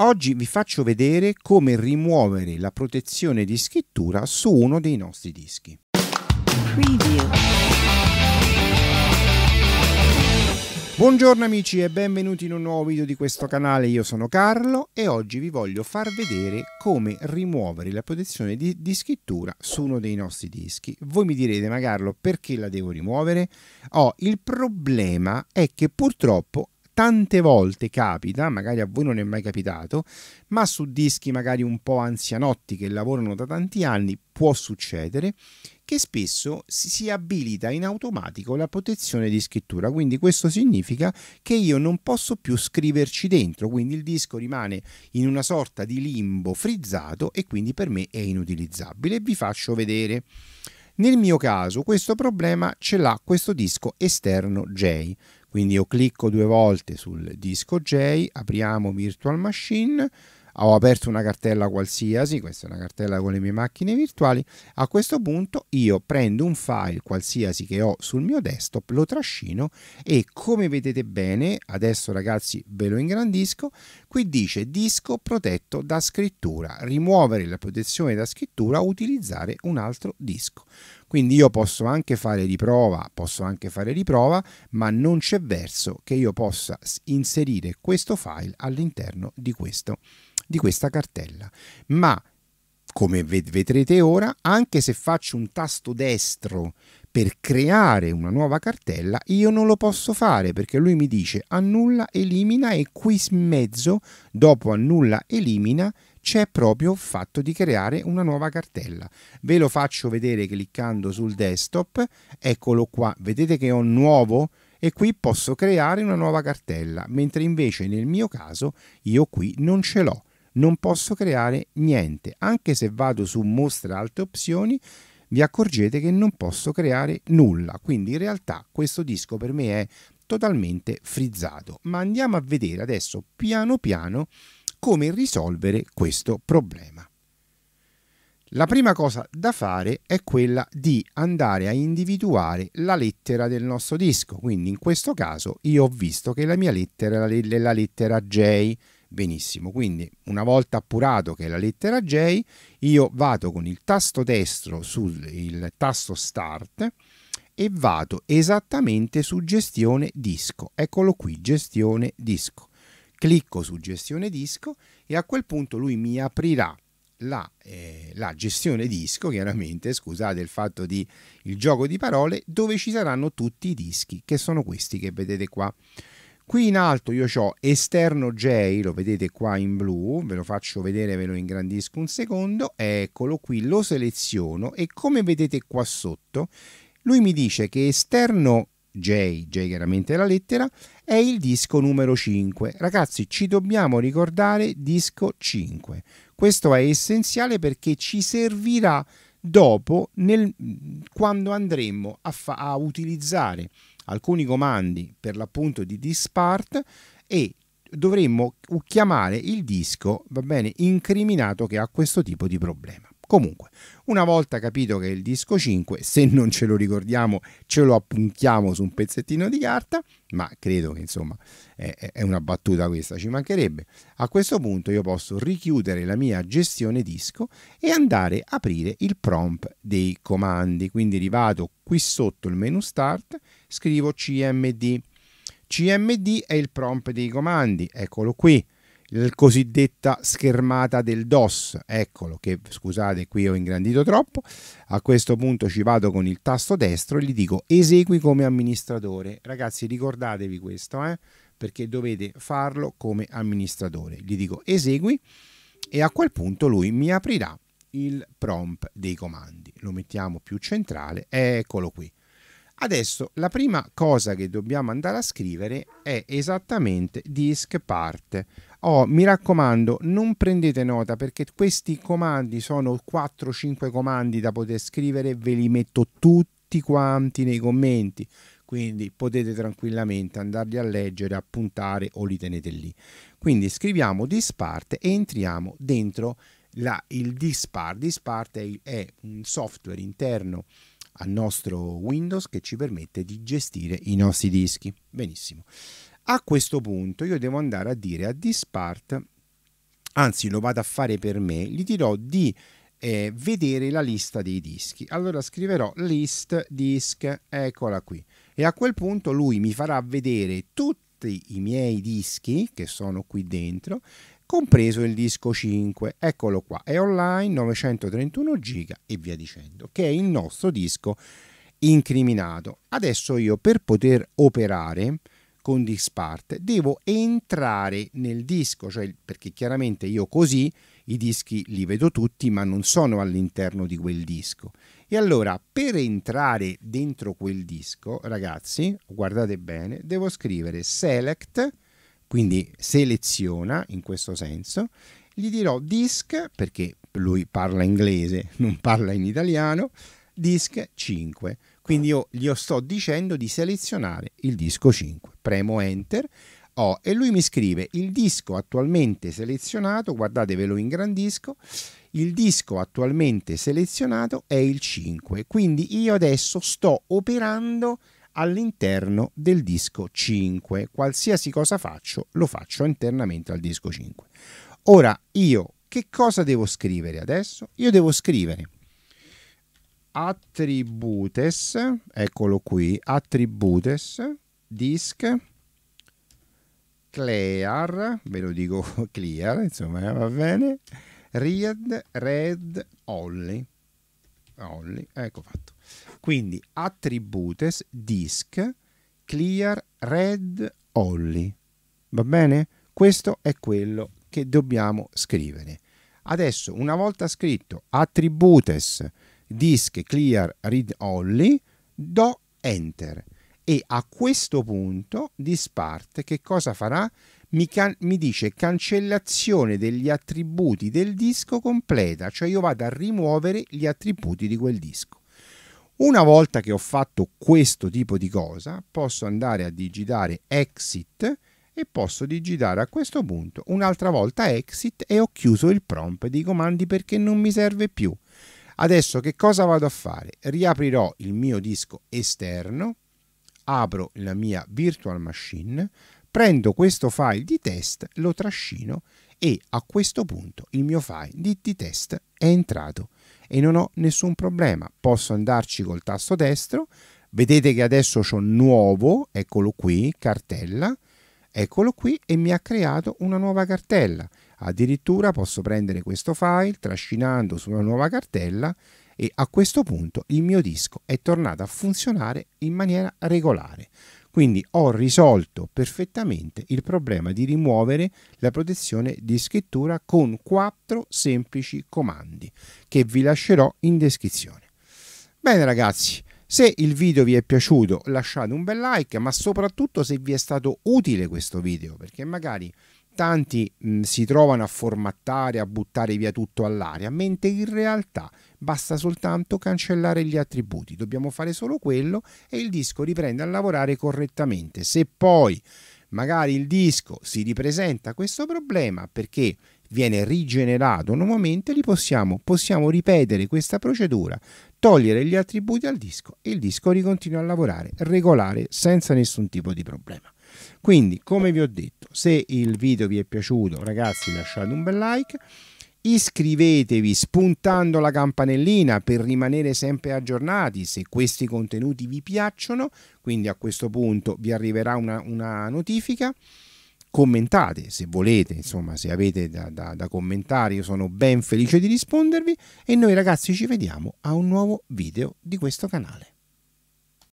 Oggi vi faccio vedere come rimuovere la protezione di scrittura su uno dei nostri dischi. Preview. Buongiorno amici e benvenuti in un nuovo video di questo canale, io sono Carlo e oggi vi voglio far vedere come rimuovere la protezione di, di scrittura su uno dei nostri dischi. Voi mi direte, ma perché la devo rimuovere? Oh, il problema è che purtroppo tante volte capita, magari a voi non è mai capitato, ma su dischi magari un po' anzianotti che lavorano da tanti anni può succedere che spesso si abilita in automatico la protezione di scrittura, quindi questo significa che io non posso più scriverci dentro, quindi il disco rimane in una sorta di limbo frizzato e quindi per me è inutilizzabile. Vi faccio vedere. Nel mio caso questo problema ce l'ha questo disco esterno J. Quindi io clicco due volte sul disco J, apriamo Virtual Machine, ho aperto una cartella qualsiasi, questa è una cartella con le mie macchine virtuali, a questo punto io prendo un file qualsiasi che ho sul mio desktop, lo trascino e come vedete bene, adesso ragazzi ve lo ingrandisco, qui dice disco protetto da scrittura, rimuovere la protezione da scrittura, utilizzare un altro disco. Quindi io posso anche fare riprova, posso anche fare riprova, ma non c'è verso che io possa inserire questo file all'interno di, di questa cartella. Ma come vedrete ora, anche se faccio un tasto destro per creare una nuova cartella, io non lo posso fare perché lui mi dice annulla, elimina e qui in mezzo, dopo annulla, elimina, c'è proprio il fatto di creare una nuova cartella. Ve lo faccio vedere cliccando sul desktop, eccolo qua, vedete che ho nuovo? e qui posso creare una nuova cartella, mentre invece nel mio caso io qui non ce l'ho, non posso creare niente, anche se vado su mostra altre opzioni vi accorgete che non posso creare nulla, quindi in realtà questo disco per me è totalmente frizzato, ma andiamo a vedere adesso piano piano come risolvere questo problema. La prima cosa da fare è quella di andare a individuare la lettera del nostro disco, quindi in questo caso io ho visto che la mia lettera è la lettera J, benissimo, quindi una volta appurato che è la lettera J, io vado con il tasto destro sul tasto Start, e vado esattamente su gestione disco. Eccolo qui, gestione disco. Clicco su gestione disco e a quel punto lui mi aprirà la, eh, la, gestione disco, chiaramente, scusate il fatto di il gioco di parole, dove ci saranno tutti i dischi, che sono questi che vedete qua. Qui in alto io ho esterno J, lo vedete qua in blu, ve lo faccio vedere, ve lo ingrandisco un secondo, eccolo qui, lo seleziono e come vedete qua sotto, lui mi dice che esterno J, J chiaramente la lettera, è il disco numero 5. Ragazzi, ci dobbiamo ricordare disco 5. Questo è essenziale perché ci servirà dopo nel, quando andremo a, fa, a utilizzare alcuni comandi per l'appunto di dispart e dovremmo chiamare il disco, va bene, incriminato che ha questo tipo di problema. Comunque, una volta capito che il disco 5, se non ce lo ricordiamo, ce lo appuntiamo su un pezzettino di carta, ma credo che insomma è, è una battuta questa, ci mancherebbe. A questo punto io posso richiudere la mia gestione disco e andare a aprire il prompt dei comandi. Quindi rivado qui sotto il menu start, scrivo cmd. cmd è il prompt dei comandi, eccolo qui la cosiddetta schermata del DOS. Eccolo che, scusate, qui ho ingrandito troppo. A questo punto ci vado con il tasto destro e gli dico esegui come amministratore. Ragazzi, ricordatevi questo, eh? perché dovete farlo come amministratore. Gli dico esegui e a quel punto lui mi aprirà il prompt dei comandi. Lo mettiamo più centrale, eccolo qui. Adesso la prima cosa che dobbiamo andare a scrivere è esattamente disk part. Oh, mi raccomando, non prendete nota perché questi comandi sono 4-5 comandi da poter scrivere, ve li metto tutti quanti nei commenti, quindi potete tranquillamente andarli a leggere, appuntare o li tenete lì. Quindi scriviamo disparte e entriamo dentro la, il dispar. Dispart è, è un software interno al nostro Windows che ci permette di gestire i nostri dischi. Benissimo. A questo punto io devo andare a dire a Dispart, anzi lo vado a fare per me, gli dirò di eh, vedere la lista dei dischi. Allora scriverò list disk, eccola qui. E a quel punto lui mi farà vedere tutti i miei dischi che sono qui dentro, compreso il disco 5. Eccolo qua, è online, 931 giga e via dicendo, che è il nostro disco incriminato. Adesso io per poter operare con disparte, devo entrare nel disco, cioè perché chiaramente io così i dischi li vedo tutti ma non sono all'interno di quel disco. E allora per entrare dentro quel disco, ragazzi, guardate bene, devo scrivere select, quindi seleziona in questo senso, gli dirò disk perché lui parla inglese, non parla in italiano, disk 5 quindi io gli sto dicendo di selezionare il disco 5. Premo Enter. Oh, e lui mi scrive il disco attualmente selezionato, guardate ve lo ingrandisco, il disco attualmente selezionato è il 5, quindi io adesso sto operando all'interno del disco 5, qualsiasi cosa faccio lo faccio internamente al disco 5. Ora io che cosa devo scrivere adesso? Io devo scrivere attributes, eccolo qui, attributes, disk, clear, ve lo dico clear, insomma eh, va bene, read, read only, only, ecco fatto. Quindi attributes, disk, clear, read only, va bene? Questo è quello che dobbiamo scrivere. Adesso, una volta scritto attributes, disk clear read only, do enter e a questo punto disparte che cosa farà? Mi, mi, dice cancellazione degli attributi del disco completa, cioè io vado a rimuovere gli attributi di quel disco. Una volta che ho fatto questo tipo di cosa, posso andare a digitare exit e posso digitare a questo punto un'altra volta exit e ho chiuso il prompt dei comandi perché non mi serve più. Adesso che cosa vado a fare? Riaprirò il mio disco esterno, apro la mia virtual machine, prendo questo file di test, lo trascino e a questo punto il mio file di, di test è entrato e non ho nessun problema. Posso andarci col tasto destro, vedete che adesso ho nuovo, eccolo qui, cartella, eccolo qui e mi ha creato una nuova cartella. Addirittura posso prendere questo file trascinando su una nuova cartella e a questo punto il mio disco è tornato a funzionare in maniera regolare. Quindi ho risolto perfettamente il problema di rimuovere la protezione di scrittura con quattro semplici comandi che vi lascerò in descrizione. Bene ragazzi, se il video vi è piaciuto lasciate un bel like, ma soprattutto se vi è stato utile questo video, perché magari tanti mh, si trovano a formattare, a buttare via tutto all'aria, mentre in realtà basta soltanto cancellare gli attributi, dobbiamo fare solo quello e il disco riprende a lavorare correttamente. Se poi magari il disco si ripresenta questo problema perché viene rigenerato nuovamente, li possiamo, possiamo ripetere questa procedura, togliere gli attributi al disco e il disco ricontinua a lavorare regolare senza nessun tipo di problema. Quindi, come vi ho detto, se il video vi è piaciuto, ragazzi, lasciate un bel like iscrivetevi spuntando la campanellina per rimanere sempre aggiornati se questi contenuti vi piacciono, quindi a questo punto vi arriverà una, una notifica commentate se volete, insomma se avete da, da, da commentare io sono ben felice di rispondervi e noi ragazzi ci vediamo a un nuovo video di questo canale.